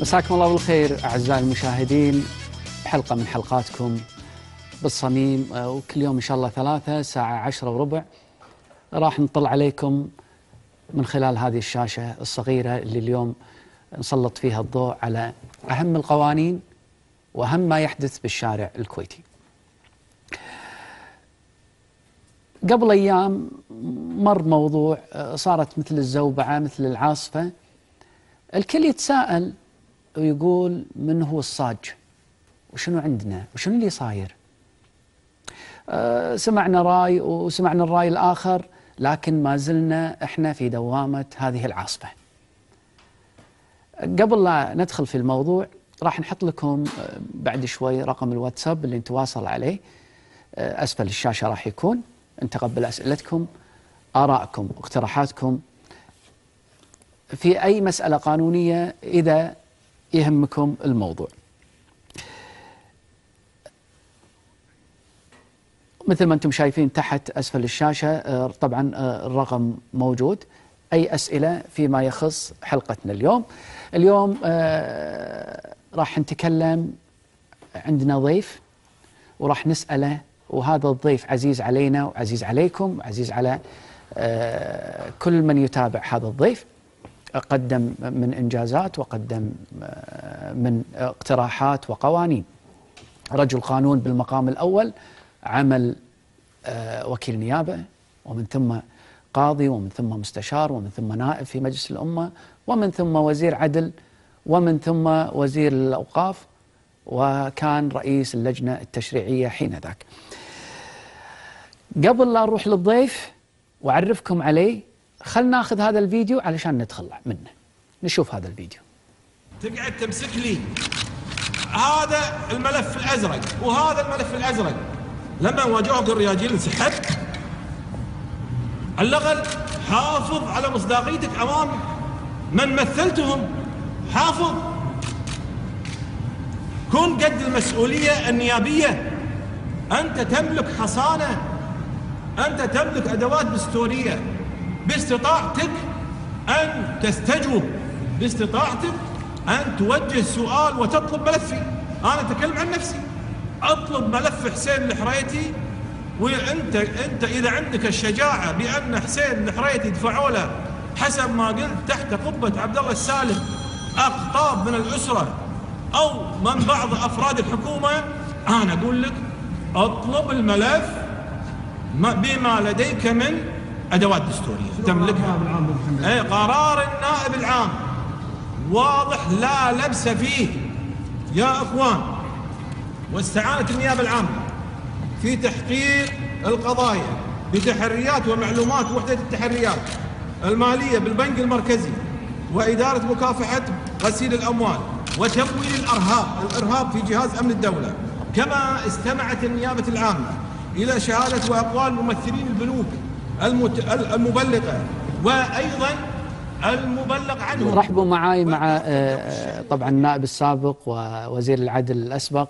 مساكم الله بالخير اعزائي المشاهدين حلقه من حلقاتكم بالصميم آه، وكل يوم ان شاء الله ثلاثة ساعة عشرة وربع راح نطل عليكم من خلال هذه الشاشة الصغيرة اللي اليوم نسلط فيها الضوء على أهم القوانين وأهم ما يحدث بالشارع الكويتي قبل أيام مر موضوع آه، صارت مثل الزوبعة مثل العاصفة الكل يتساءل ويقول من هو الصاج وشنو عندنا وشنو اللي صاير آه، سمعنا راي وسمعنا الراي الآخر لكن ما زلنا احنا في دوامة هذه العاصفة قبل لا ندخل في الموضوع راح نحط لكم آه، بعد شوي رقم الواتساب اللي نتواصل عليه آه، أسفل الشاشة راح يكون نتقبل أسئلتكم آرائكم اقتراحاتكم في أي مسألة قانونية إذا يهمكم الموضوع مثل ما أنتم شايفين تحت أسفل الشاشة آه، طبعا آه، الرقم موجود أي أسئلة فيما يخص حلقتنا اليوم اليوم آه، راح نتكلم عندنا ضيف وراح نسأله وهذا الضيف عزيز علينا وعزيز عليكم وعزيز على كل من يتابع هذا الضيف قدم من إنجازات وقدم آه، من اقتراحات وقوانين رجل قانون بالمقام الأول عمل آه، وكيل نيابة ومن ثم قاضي ومن ثم مستشار ومن ثم نائب في مجلس الأمة ومن ثم وزير عدل ومن ثم وزير الأوقاف وكان رئيس اللجنة التشريعية حين ذاك قبل لا أروح للضيف وأعرفكم عليه خلنا ناخذ هذا الفيديو علشان نتخلع منه نشوف هذا الفيديو تقعد تمسك لي هذا الملف الازرق وهذا الملف الازرق لما واجهوك الرياجيل انسحبت على الاقل حافظ على مصداقيتك امام من مثلتهم حافظ كن قد المسؤوليه النيابيه انت تملك حصانه انت تملك ادوات دستوريه باستطاعتك أن تستجوب باستطاعتك أن توجه سؤال وتطلب ملفي أنا أتكلم عن نفسي أطلب ملف حسين الحريتي وأنت أنت إذا عندك الشجاعة بأن حسين الحريتي دفعوا له حسب ما قلت تحت قبة عبد الله السالم أقطاب من الأسرة أو من بعض أفراد الحكومة أنا أقول لك أطلب الملف بما لديك من أدوات دستورية تملكها أي قرار النائب العام واضح لا لبس فيه يا إخوان واستعانت النيابة العامة في تحقيق القضايا بتحريات ومعلومات وحدة التحريات المالية بالبنك المركزي وإدارة مكافحة غسيل الأموال وتمويل الإرهاب الإرهاب في جهاز أمن الدولة كما استمعت النيابة العامة إلى شهادة وأقوال ممثلين البنوك المت... المبلغة وأيضا المبلغ عنه رحبوا معي مع آه، طبعا النائب السابق ووزير العدل الأسبق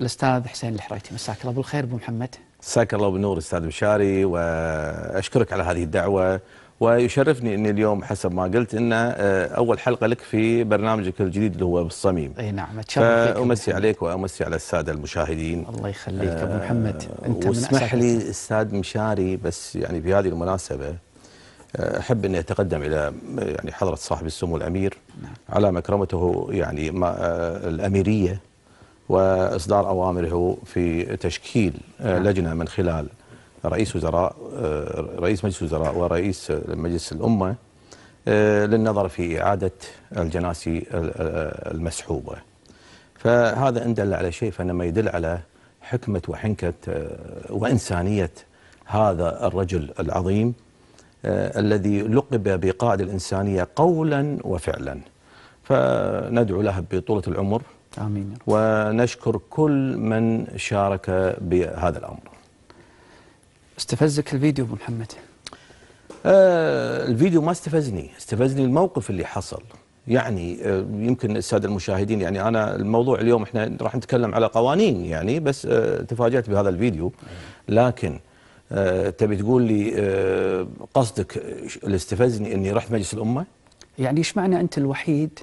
الأستاذ حسين الحريتي مساك الله بالخير أبو محمد مساك الله بالنور أستاذ مشاري وأشكرك على هذه الدعوة ويشرفني اني اليوم حسب ما قلت ان آه، اول حلقه لك في برنامجك الجديد اللي هو بالصميم اي نعم اتشرف فيك امسي عليك وامسي على الساده المشاهدين الله يخليك ابو آه، محمد انت واسمح لي استاذ مشاري بس يعني في هذه المناسبه آه، احب اني اتقدم الى يعني حضره صاحب السمو الامير نعم. على مكرمته يعني الاميريه واصدار اوامره في تشكيل نعم. لجنه من خلال رئيس وزراء آه، رئيس مجلس وزراء ورئيس مجلس الأمة آه، للنظر في إعادة الجناسي آه، المسحوبة فهذا إن دل على شيء فإنما يدل على حكمة وحنكة وإنسانية هذا الرجل العظيم الذي لقب بقائد الإنسانية قولا وفعلا فندعو له بطولة العمر آمين ونشكر كل من شارك بهذا الأمر استفزك الفيديو ابو محمد آه الفيديو ما استفزني استفزني الموقف اللي حصل يعني آه، يمكن السادة المشاهدين يعني أنا الموضوع اليوم إحنا راح نتكلم على قوانين يعني بس آه، تفاجأت بهذا الفيديو لكن آه، تبي تقول لي قصدك اللي استفزني أني رحت مجلس الأمة يعني ايش معنى أنت الوحيد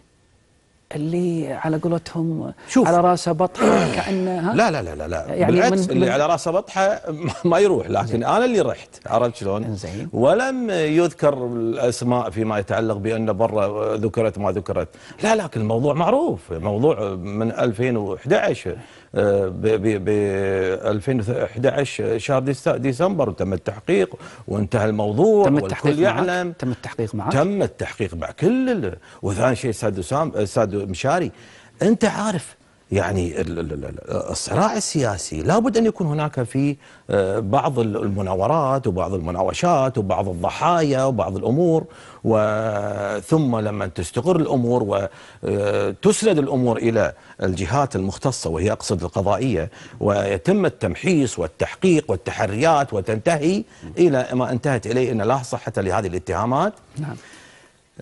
اللي على قولتهم شوف على راسه بطحه كانه لا لا لا لا, لا يعني بالعكس من اللي على راسه بطحه ما يروح لكن انا اللي رحت عرفت شلون؟ ولم يذكر الاسماء فيما يتعلق بان برا ذكرت ما ذكرت لا لكن الموضوع معروف موضوع من 2011 ب 2011 شهر ديسمبر وتم التحقيق وانتهى الموضوع تم التحقيق يعلم تم التحقيق معك تم التحقيق مع كل وثاني شيء استاذ وسام استاذ مشاري انت عارف يعني الصراع السياسي لابد أن يكون هناك في آه، بعض المناورات وبعض المناوشات وبعض الضحايا وبعض الأمور وثم لما تستقر الأمور وتسند آه، الأمور إلى الجهات المختصة وهي أقصد القضائية ويتم التمحيص والتحقيق والتحريات وتنتهي إلى ما انتهت إليه أن لا صحة لهذه الاتهامات نعم.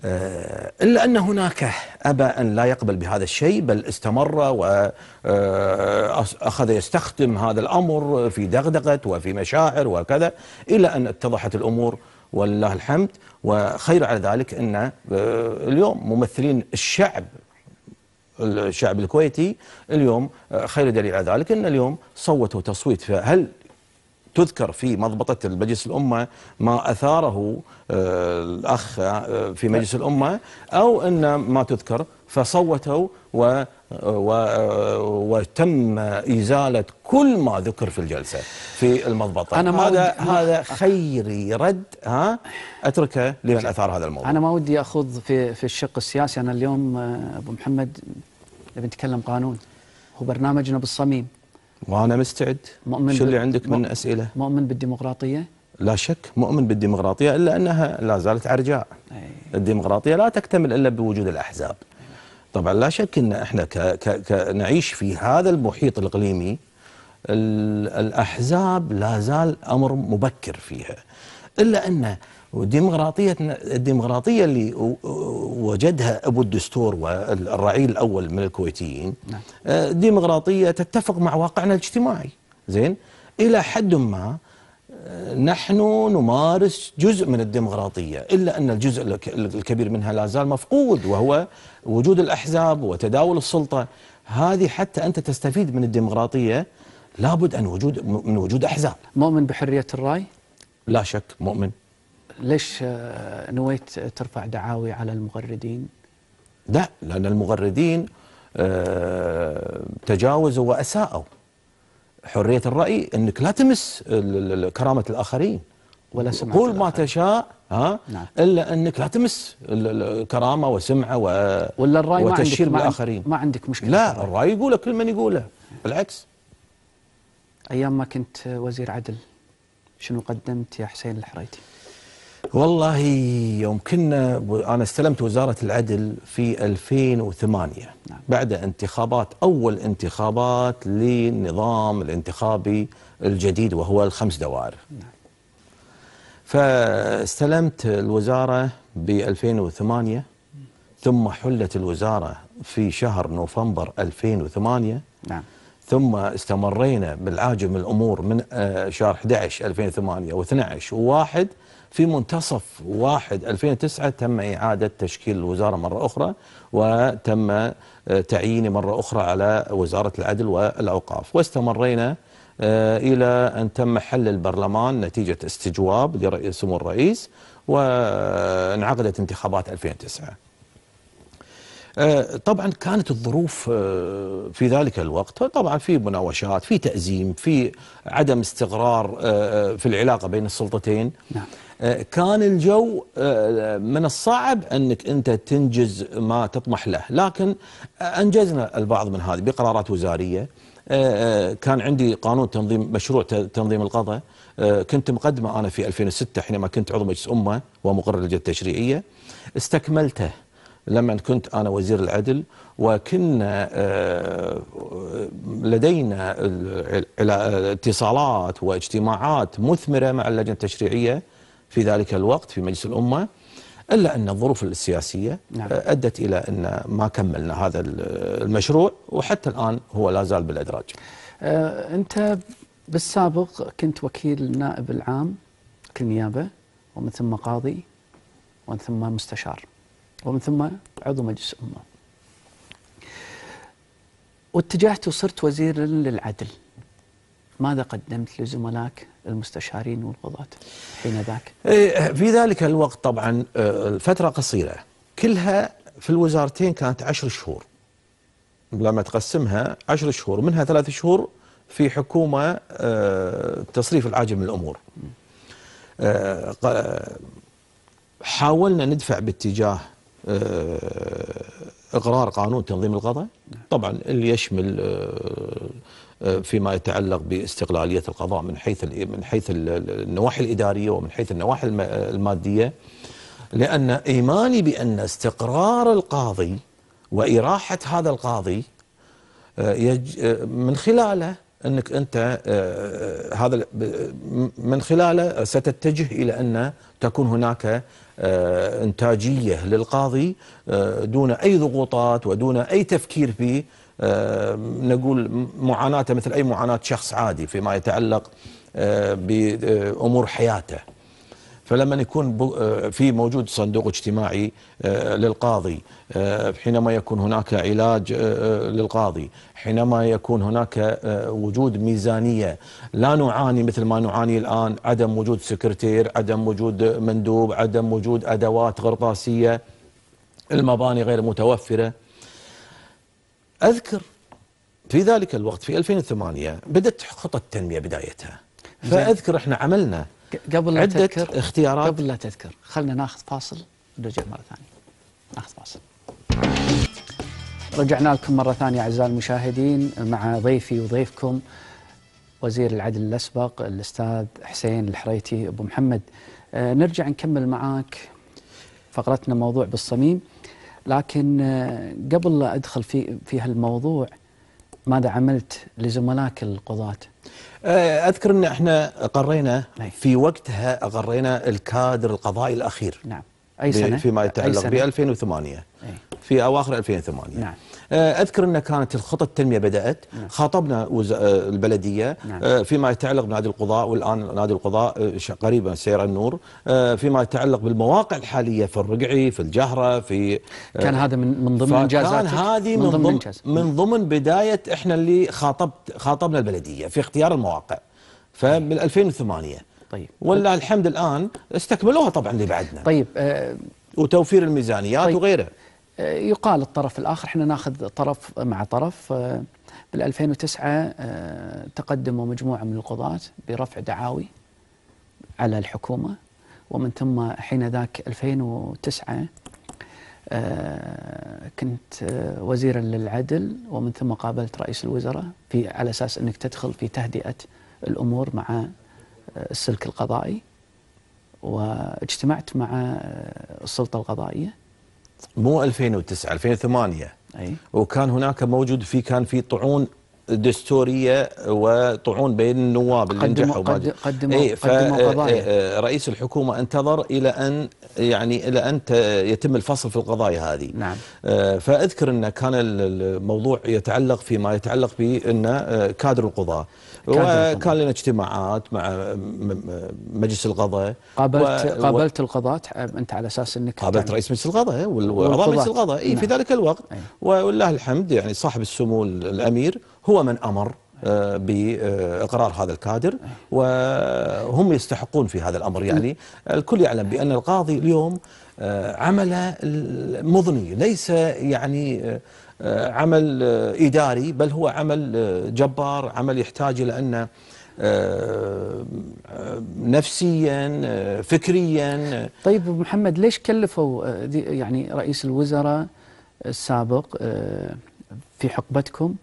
آه، إلا أن هناك أبى أن لا يقبل بهذا الشيء بل استمر وأخذ آه، يستخدم هذا الأمر في دغدغة وفي مشاعر وكذا إلى أن اتضحت الأمور ولله الحمد وخير على ذلك أن آه، اليوم ممثلين الشعب الشعب الكويتي اليوم خير دليل على ذلك أن اليوم صوتوا تصويت فهل تذكر في مضبطة مجلس الأمة ما أثاره آه، الأخ آه، في مجلس الأمة أو أن ما تذكر فصوتوا و و آه، وتم إزالة كل ما ذكر في الجلسة في المضبطة أنا ما هذا ما هذا خيري رد ها أتركه لمن أثار هذا الموضوع أنا ما ودي أخوض في في الشق السياسي أنا اليوم أبو محمد نبي نتكلم قانون هو برنامجنا بالصميم وانا مستعد مؤمن شو اللي عندك من اسئله مؤمن بالديمقراطيه لا شك مؤمن بالديمقراطيه الا انها لا زالت عرجاء أي. الديمقراطيه لا تكتمل الا بوجود الاحزاب طبعا لا شك ان احنا ك ك كنعيش في هذا المحيط الاقليمي الاحزاب لا زال امر مبكر فيها الا ان والديمقراطية الديمقراطية اللي وجدها أبو الدستور والرعيل الأول من الكويتيين نعم. آه، ديمقراطية تتفق مع واقعنا الاجتماعي زين إلى حد ما آه، نحن نمارس جزء من الديمقراطية إلا أن الجزء الكبير منها لا زال مفقود وهو وجود الأحزاب وتداول السلطة هذه حتى أنت تستفيد من الديمقراطية لابد أن وجود من وجود أحزاب مؤمن بحرية الرأي؟ لا شك مؤمن ليش آه، نويت ترفع دعاوي على المغردين؟ لا لأن المغردين آه، تجاوزوا وأساءوا حرية الرأي أنك لا تمس كرامة الآخرين ولا سمعة قول ما تشاء ها نعم. إلا أنك لا تمس الكرامة وسمعة و... ولا الرأي وتشير ما عندك بالآخرين ما عندك مشكلة لا الرأي يقوله كل من يقوله بالعكس أيام ما كنت وزير عدل شنو قدمت يا حسين الحريتي؟ والله يوم كنا أنا استلمت وزارة العدل في 2008 نعم. بعد انتخابات أول انتخابات للنظام الانتخابي الجديد وهو الخمس دوائر نعم. فاستلمت الوزارة ب 2008 ثم حلت الوزارة في شهر نوفمبر 2008 نعم ثم استمرينا بالعاجم الأمور من آه، شهر 11 2008 و12 و1 في منتصف واحد 2009 تم إعادة تشكيل الوزارة مرة أخرى وتم آه، تعييني مرة أخرى على وزارة العدل والأوقاف واستمرينا آه، إلى أن تم حل البرلمان نتيجة استجواب لرئيس سمو الرئيس وانعقدت انتخابات 2009 آه، طبعا كانت الظروف في ذلك الوقت طبعا في مناوشات في تأزيم في عدم استقرار في العلاقة بين السلطتين نعم. آه، كان الجو آه، من الصعب انك انت تنجز ما تطمح له، لكن آه، انجزنا البعض من هذه بقرارات وزاريه كان عندي قانون تنظيم مشروع تنظيم القضاء كنت مقدمه انا في 2006 حينما كنت عضو مجلس امه ومقرر اللجنه التشريعيه استكملته لما كنت انا وزير العدل وكنا لدينا اتصالات واجتماعات مثمره مع اللجنه التشريعيه في ذلك الوقت في مجلس الأمة إلا أن الظروف السياسية نعم. آه، أدت إلى أن ما كملنا هذا المشروع وحتى الآن هو لا زال بالإدراج أه أنت بالسابق كنت وكيل النائب العام كنيابة ومن ثم قاضي ومن ثم مستشار ومن ثم عضو مجلس أمة واتجهت وصرت وزيرا للعدل ماذا قدمت لزملائك المستشارين والقضاة حين ذاك؟ إيه، في ذلك الوقت طبعا آه، الفترة قصيرة كلها في الوزارتين كانت عشر شهور لما تقسمها عشر شهور منها ثلاث شهور في حكومة آه، تصريف العاجل من الأمور آه، حاولنا ندفع باتجاه اقرار قانون تنظيم القضاء نعم. طبعا اللي يشمل فيما يتعلق باستقلاليه القضاء من حيث من حيث النواحي الاداريه ومن حيث النواحي الماديه لان ايماني بان استقرار القاضي واراحه هذا القاضي آه، آه، من خلاله انك انت آه، هذا من خلاله ستتجه الى ان تكون هناك انتاجيه للقاضي دون اي ضغوطات ودون اي تفكير في آه، نقول معاناته مثل أي معاناة شخص عادي فيما يتعلق آه، بأمور حياته فلما يكون آه، في موجود صندوق اجتماعي للقاضي حينما يكون هناك علاج للقاضي حينما يكون هناك وجود ميزانية لا نعاني مثل ما نعاني الآن عدم وجود سكرتير عدم وجود مندوب عدم وجود أدوات غرطاسية المباني غير متوفرة أذكر في ذلك الوقت في 2008 بدأت خطه التنمية بدايتها فأذكر احنا عملنا قبل لا عدة تذكر اختيارات قبل لا تذكر خلنا ناخذ فاصل ونرجع مرة ثانية ناخذ فاصل رجعنا لكم مرة ثانية أعزائي المشاهدين مع ضيفي وضيفكم وزير العدل الأسبق الأستاذ حسين الحريتي أبو محمد آه، نرجع نكمل معاك فقرتنا موضوع بالصميم لكن آه، قبل لا ادخل في في هالموضوع ماذا عملت لزملائك القضاة؟ آه، اذكر ان احنا قرينا نعم. في وقتها قرينا الكادر القضائي الاخير نعم اي سنه؟ فيما يتعلق ب 2008 إيه. في اواخر 2008 نعم آه، اذكر ان كانت الخطط التنميه بدات نعم. خاطبنا آه، البلديه نعم. آه، فيما يتعلق بنادي القضاء والان نادي القضاء قريبا سير النور فيما يتعلق بالمواقع الحاليه في الرقعي في الجهره في كان هذا من من ضمن انجازاتك كان هذه من ضمن من ضمن بدايه احنا اللي خاطبت خاطبنا البلديه في اختيار المواقع فمن 2008 طيب ولله طيب. الحمد الان استكملوها طبعا اللي بعدنا طيب آه وتوفير الميزانيات طيب. وغيره آه، يقال الطرف الآخر احنا ناخذ طرف مع طرف آه، بال 2009 آه، تقدموا مجموعة من القضاة برفع دعاوي على الحكومة ومن ثم حين ذاك 2009 كنت وزيرا للعدل ومن ثم قابلت رئيس الوزراء في على اساس انك تدخل في تهدئه الامور مع السلك القضائي واجتمعت مع السلطه القضائيه مو 2009 2008 أي. وكان هناك موجود في كان في طعون دستوريه وطعون بين النواب اللي نجحوا قدموا إيه، قدموا إيه قضايا إيه، رئيس الحكومه انتظر الى ان يعني الى ان يتم الفصل في القضايا هذه نعم إيه، فاذكر ان كان الموضوع يتعلق فيما يتعلق بان كادر القضاه وكان لنا اجتماعات مع مجلس القضاء قابلت و... قابلت القضاة انت على اساس انك قابلت رئيس مجلس القضاء واعضاء مجلس القضاء اي في نعم. ذلك الوقت أيه. ولله الحمد يعني صاحب السمو الامير هو من أمر آه، بإقرار هذا الكادر وهم يستحقون في هذا الأمر يعني الكل يعلم بأن القاضي اليوم آه، عمله مضني ليس يعني آه، عمل إداري بل هو عمل جبار عمل يحتاج إلى ان نفسيا فكريا طيب محمد ليش كلفوا يعني رئيس الوزراء السابق في حقبتكم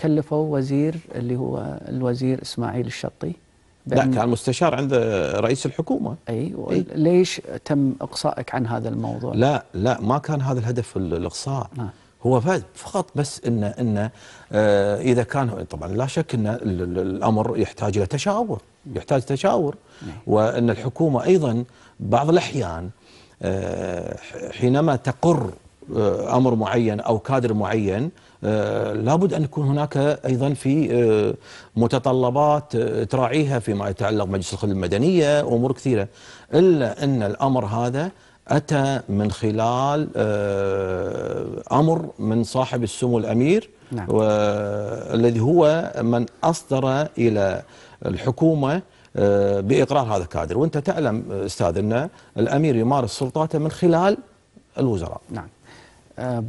كلفوا وزير اللي هو الوزير اسماعيل الشطي لا كان مستشار عند رئيس الحكومة أي, ليش تم إقصائك عن هذا الموضوع لا لا ما كان هذا الهدف الإقصاء آه. هو فقط بس إن, إن آه إذا كان طبعا لا شك أن الأمر يحتاج إلى تشاور يحتاج تشاور نعم. وأن الحكومة أيضا بعض الأحيان آه حينما تقر آه، أمر معين أو كادر معين آه، لابد أن يكون هناك أيضا في آه، متطلبات آه، تراعيها فيما يتعلق بمجلس الخدمة المدنية وأمور كثيرة إلا أن الأمر هذا أتى من خلال أمر من صاحب السمو الأمير نعم. والذي هو من أصدر إلى الحكومة بإقرار هذا الكادر وأنت تعلم أستاذ أن الأمير يمارس سلطاته من خلال الوزراء نعم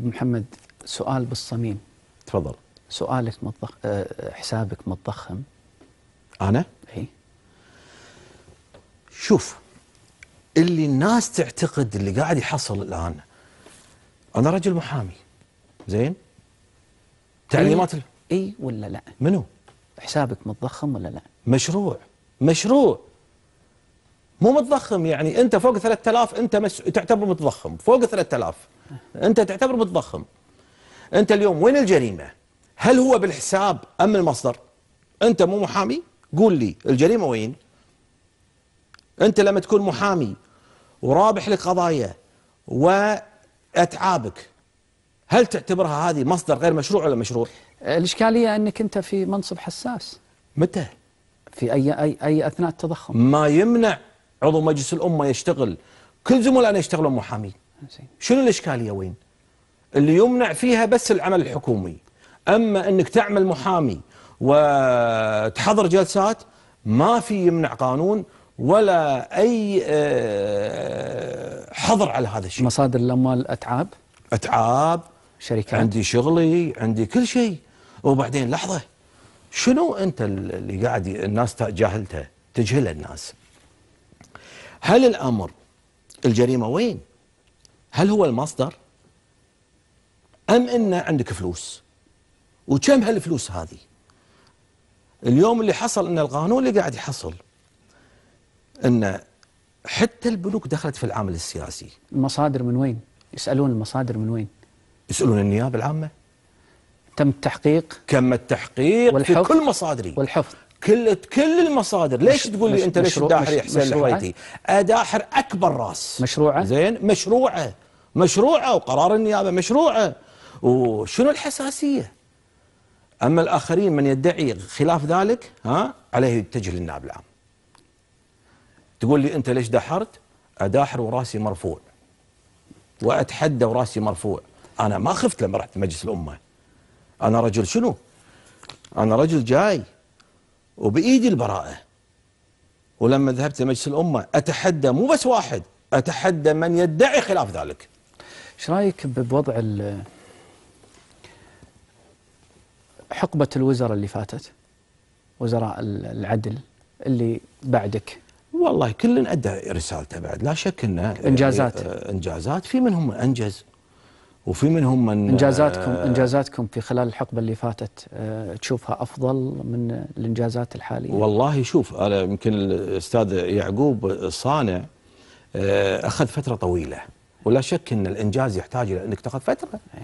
محمد سؤال بالصميم تفضل سؤالك متضخ... آه، حسابك متضخم انا؟ اي شوف اللي الناس تعتقد اللي قاعد يحصل الان انا رجل محامي زين؟ تعليمات اي إيه ولا لا؟ منو؟ حسابك متضخم ولا لا؟ مشروع مشروع مو متضخم يعني انت فوق 3000 انت مس... تعتبر متضخم فوق 3000 انت تعتبر متضخم أنت اليوم وين الجريمة هل هو بالحساب أم المصدر أنت مو محامي قول لي الجريمة وين أنت لما تكون محامي ورابح لك قضايا وأتعابك هل تعتبرها هذه مصدر غير مشروع ولا مشروع الإشكالية أنك أنت في منصب حساس متى في أي, أي, أي أثناء التضخم ما يمنع عضو مجلس الأمة يشتغل كل زملائنا يشتغلون محامي شنو الإشكالية وين اللي يمنع فيها بس العمل الحكومي أما أنك تعمل محامي وتحضر جلسات ما في يمنع قانون ولا أي آه، حظر على هذا الشيء مصادر الأموال أتعاب أتعاب شركات عندي شغلي عندي كل شيء وبعدين لحظة شنو أنت اللي قاعد الناس جاهلته تجهل الناس هل الأمر الجريمة وين هل هو المصدر أم أن عندك فلوس وكم هالفلوس هذه اليوم اللي حصل أن القانون اللي قاعد يحصل أن حتى البنوك دخلت في العمل السياسي المصادر من وين؟ يسألون المصادر من وين؟ يسألون النيابة العامة تم التحقيق كم التحقيق والحفظ في كل مصادري والحفظ كل كل المصادر ليش مش تقول لي انت ليش داحر يا حسين الحويتي؟ اداحر اكبر راس مشروعه زين مشروعه مشروعه وقرار النيابه مشروعه وشنو الحساسية أما الآخرين من يدعي خلاف ذلك ها عليه يتجه للنائب العام تقول لي أنت ليش دحرت أداحر وراسي مرفوع وأتحدى وراسي مرفوع أنا ما خفت لما رحت مجلس الأمة أنا رجل شنو أنا رجل جاي وبإيدي البراءة ولما ذهبت لمجلس الأمة أتحدى مو بس واحد أتحدى من يدعي خلاف ذلك ايش رايك بوضع حقبة الوزراء اللي فاتت وزراء العدل اللي بعدك والله كل أدى رسالته بعد لا شك أنه إنجازات آه، إنجازات في منهم أنجز وفي منهم من آه، إنجازاتكم إنجازاتكم في خلال الحقبة اللي فاتت آه، تشوفها أفضل من الإنجازات الحالية والله شوف أنا يمكن الأستاذ يعقوب الصانع أخذ فترة طويلة ولا شك أن الإنجاز يحتاج إلى أنك تأخذ فترة إيه.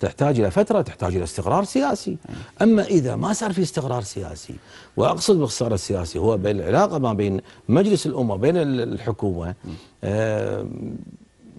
تحتاج إلى فترة تحتاج إلى استقرار سياسي أما إذا ما صار في استقرار سياسي وأقصد بالاستقرار السياسي هو بالعلاقة ما بين مجلس الأمة بين الحكومة آه،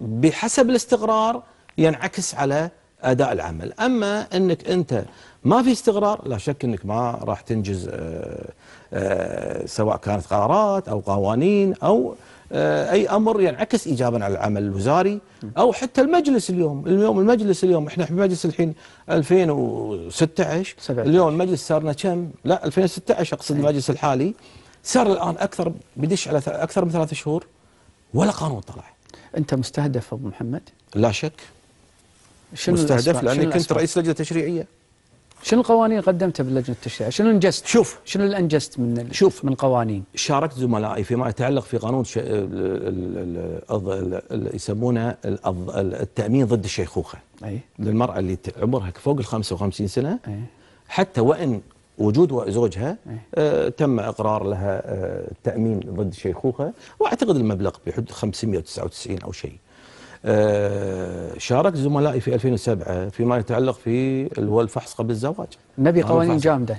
بحسب الاستقرار ينعكس على أداء العمل أما أنك أنت ما في استقرار لا شك أنك ما راح تنجز آه، آه، سواء كانت قرارات أو قوانين أو آه، أي أمر ينعكس إيجابا على العمل الوزاري أو حتى المجلس اليوم اليوم المجلس اليوم إحنا في مجلس الحين 2016 اليوم المجلس صارنا كم لا 2016 أقصد إيه. المجلس الحالي صار الآن أكثر بدش على أكثر من ثلاثة شهور ولا قانون طلع أنت مستهدف أبو محمد لا شك شنو مستهدف لأني كنت رئيس لجنة تشريعية شنو القوانين قدمتها باللجنه التشريعيه؟ شنو انجزت؟ شوف شنو اللي انجزت من شوف من قوانين؟ شاركت زملائي فيما يتعلق في قانون ش... يسمونه التامين ضد الشيخوخه. اي للمراه اللي عمرها فوق ال 55 سنه أي. حتى وان وجود زوجها آه تم اقرار لها آه التامين ضد الشيخوخه واعتقد المبلغ بحدود 599 او شيء. آه، شاركت زملائي في 2007 فيما يتعلق في هو الفحص قبل الزواج نبي قوانين جامده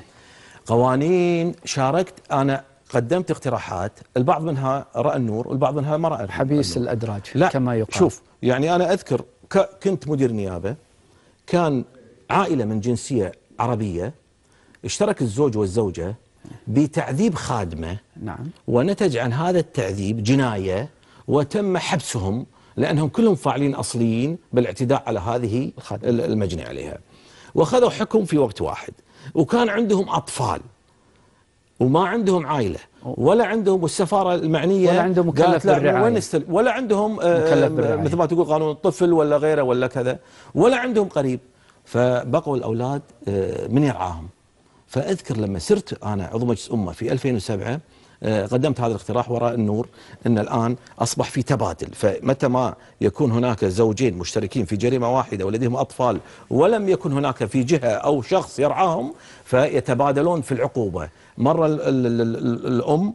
قوانين شاركت انا قدمت اقتراحات البعض منها راى النور والبعض منها ما راى حبيس النور. الادراج لا كما يقال شوف يعني انا اذكر كنت مدير نيابه كان عائله من جنسيه عربيه اشترك الزوج والزوجه بتعذيب خادمه نعم ونتج عن هذا التعذيب جنايه وتم حبسهم لأنهم كلهم فاعلين أصليين بالاعتداء على هذه المجني عليها وأخذوا حكم في وقت واحد وكان عندهم أطفال وما عندهم عائلة ولا عندهم السفارة المعنية ولا عندهم مكلف بالرعاية ولا عندهم آه، آه، مثل ما تقول قانون الطفل ولا غيره ولا كذا ولا عندهم قريب فبقوا الأولاد آه، من يرعاهم فأذكر لما سرت أنا عضو مجلس أمة في 2007 آه، قدمت هذا الاقتراح وراء النور أن الآن أصبح في تبادل فمتى ما يكون هناك زوجين مشتركين في جريمة واحدة ولديهم أطفال ولم يكن هناك في جهة أو شخص يرعاهم فيتبادلون في العقوبة مرة الـ الـ الـ الأم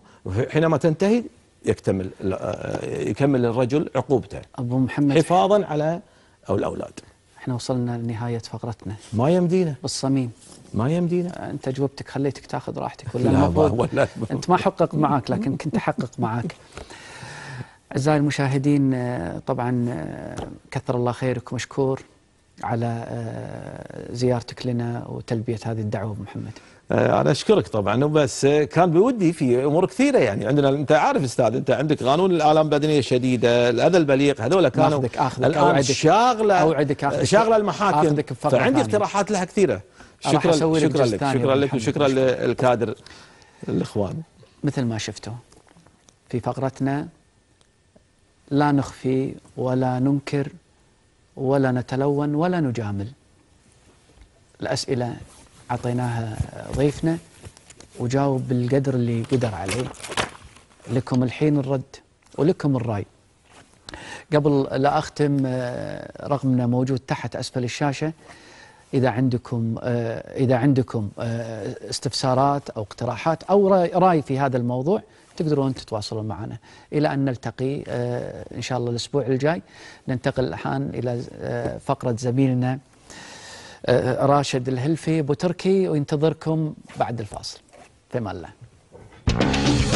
حينما تنتهي يكتمل آه، يكمل الرجل عقوبته أبو محمد حفاظا على أو الأولاد احنا وصلنا لنهايه فقرتنا ما يمدينا بالصميم ما يمدينا انت اجوبتك خليتك تاخذ راحتك ولا لا ولا انت ما حقق معاك لكن كنت احقق معاك اعزائي المشاهدين آه، طبعا آه، كثر الله خيرك مشكور على آه، زيارتك لنا وتلبية هذه الدعوة أبو محمد أنا آه، أشكرك طبعا بس آه، كان بودي في أمور كثيرة يعني عندنا أنت عارف أستاذ أنت عندك قانون الآلام البدنية الشديدة الأذى البليغ هذول كانوا أخذك أخذك الآن أوعدك شاغلة أوعدك أخذك شاغلة المحاكم فعندي اقتراحات لها كثيرة شكرا شكرا, شكرا لك شكرا لك وشكرا للكادر الإخوان مثل ما شفتوا في فقرتنا لا نخفي ولا ننكر ولا نتلون ولا نجامل الأسئلة أعطيناها ضيفنا وجاوب بالقدر اللي قدر عليه لكم الحين الرد ولكم الرأي قبل لا أختم آه، رقمنا موجود تحت أسفل الشاشة إذا عندكم آه، إذا عندكم آه، استفسارات أو اقتراحات أو رأي في هذا الموضوع تقدرون تتواصلون معنا إلى أن نلتقي آه، إن شاء الله الأسبوع الجاي ننتقل الآن إلى آه، فقرة زميلنا آه، راشد الهلفي أبو تركي وينتظركم بعد الفاصل في الله